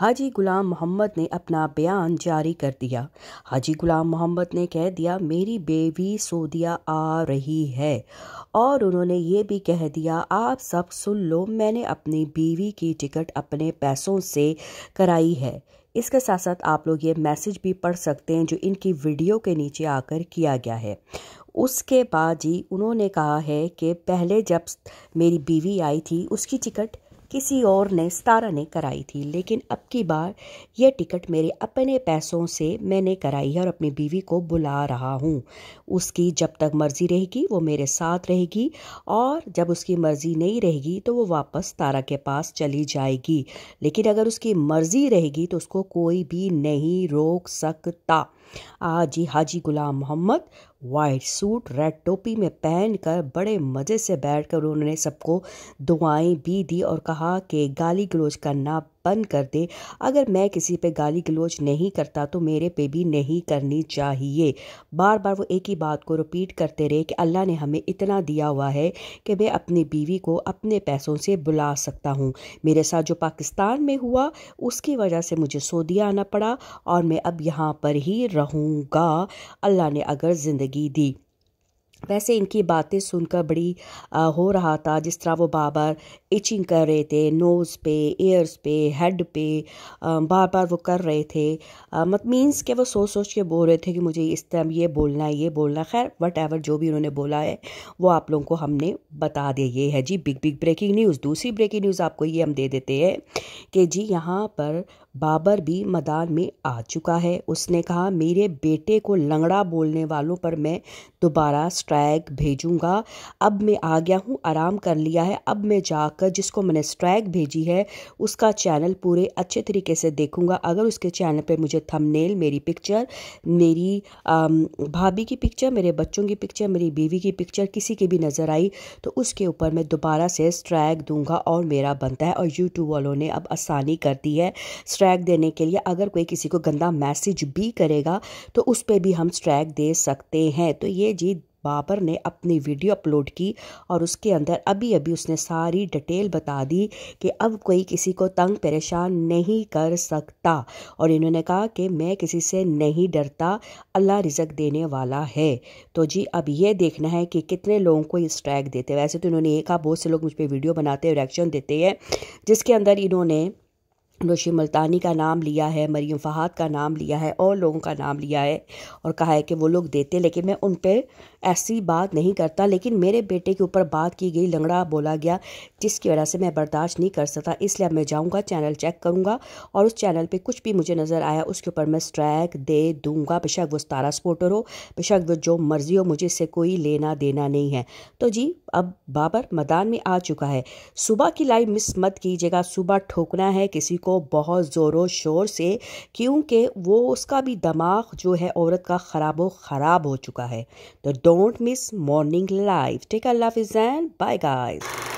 हाजी गुलाम मोहम्मद ने अपना बयान जारी कर दिया हाजी गुलाम मोहम्मद ने कह दिया मेरी बेवी सोदिया आ रही है और उन्होंने ये भी कह दिया आप सब सुन लो मैंने अपनी बीवी की टिकट अपने पैसों से कराई है इसके साथ साथ आप लोग ये मैसेज भी पढ़ सकते हैं जो इनकी वीडियो के नीचे आकर किया गया है उसके बाद जी उन्होंने कहा है कि पहले जब मेरी बीवी आई थी उसकी टिकट किसी और ने सतारा ने कराई थी लेकिन अब की बार यह टिकट मेरे अपने पैसों से मैंने कराई है और अपनी बीवी को बुला रहा हूँ उसकी जब तक मर्ज़ी रहेगी वो मेरे साथ रहेगी और जब उसकी मर्ज़ी नहीं रहेगी तो वो वापस तारा के पास चली जाएगी लेकिन अगर उसकी मर्ज़ी रहेगी तो उसको कोई भी नहीं रोक सकता आज ही Haji Ghulam Mohammad white suit red टोपी में पहन कर बड़े मज़े से बैठकर उन्होंने सबको दुआएं भी दी और कहा कि गाली गलोज करना बंद कर दे अगर मैं किसी पे गाली गलोच नहीं करता तो मेरे पे भी नहीं करनी चाहिए बार बार वो एक ही बात को रिपीट करते रहे कि अल्लाह ने हमें इतना दिया हुआ है कि मैं अपनी बीवी को अपने पैसों से बुला सकता हूँ मेरे साथ जो पाकिस्तान में हुआ उसकी वजह से मुझे सऊदी आना पड़ा और मैं अब यहाँ पर ही रहूँगा अल्लाह ने अगर ज़िंदगी दी वैसे इनकी बातें सुनकर बड़ी आ, हो रहा था जिस तरह वो बार बार इचिंग कर रहे थे नोज़ पे एयर्स पे हेड पे आ, बार बार वो कर रहे थे मत मीन्स के वो सोच सोच के बोल रहे थे कि मुझे इस टाइम ये बोलना है ये बोलना खैर वट एवर जो भी उन्होंने बोला है वो आप लोगों को हमने बता दिया ये है जी बिग बिग ब्रेकिंग न्यूज़ दूसरी ब्रेकिंग न्यूज़ आपको ये हम दे देते हैं कि जी यहाँ पर बाबर भी मैदान में आ चुका है उसने कहा मेरे बेटे को लंगड़ा बोलने वालों पर मैं दोबारा स्ट्रैग भेजूँगा अब मैं आ गया हूँ आराम कर लिया है अब मैं जाकर जिसको मैंने स्ट्रैग भेजी है उसका चैनल पूरे अच्छे तरीके से देखूँगा अगर उसके चैनल पर मुझे थंबनेल मेरी पिक्चर मेरी भाभी की पिक्चर मेरे बच्चों की पिक्चर मेरी बीवी की पिक्चर किसी की भी नज़र आई तो उसके ऊपर मैं दोबारा से स्ट्रैग दूँगा और मेरा बनता है और यूट्यूब वालों ने अब आसानी कर दी है स्ट्रैक देने के लिए अगर कोई किसी को गंदा मैसेज भी करेगा तो उस पर भी हम स्ट्रैक दे सकते हैं तो ये जी बाबर ने अपनी वीडियो अपलोड की और उसके अंदर अभी अभी उसने सारी डिटेल बता दी कि अब कोई किसी को तंग परेशान नहीं कर सकता और इन्होंने कहा कि मैं किसी से नहीं डरता अल्लाह रिजक देने वाला है तो जी अब ये देखना है कि कितने लोगों को इस ट्रैक देते वैसे तो इन्होंने ये कहा बहुत से लोग मुझ पर वीडियो बनाते रिएक्शन देते हैं जिसके अंदर इन्होंने नौशी मुल्तानी का नाम लिया है मरीम फ़हाद का नाम लिया है और लोगों का नाम लिया है और कहा है कि वो लोग देते लेकिन मैं उन पर ऐसी बात नहीं करता लेकिन मेरे बेटे के ऊपर बात की गई लंगड़ा बोला गया जिसकी वजह से मैं बर्दाश्त नहीं कर सकता इसलिए मैं जाऊँगा चैनल चेक करूँगा और उस चैनल पर कुछ भी मुझे नज़र आया उसके ऊपर मैं स्ट्रैक दे दूँगा बेशक वो तारा सपोर्टर हो बेशक वो जो मर्ज़ी हो मुझे इससे कोई लेना देना नहीं है तो जी अब बाबर मैदान में आ चुका है सुबह की लाइव मिस मत कीजिएगा सुबह ठोकना है किसी को को बहुत ज़ोरों शोर से क्योंकि वो उसका भी दिमाग जो है औरत का ख़राब ख़राब हो चुका है तो डोंट मिस मॉर्निंग लाइफ ठीक है अल्लाह फिजैन बाय गाइज़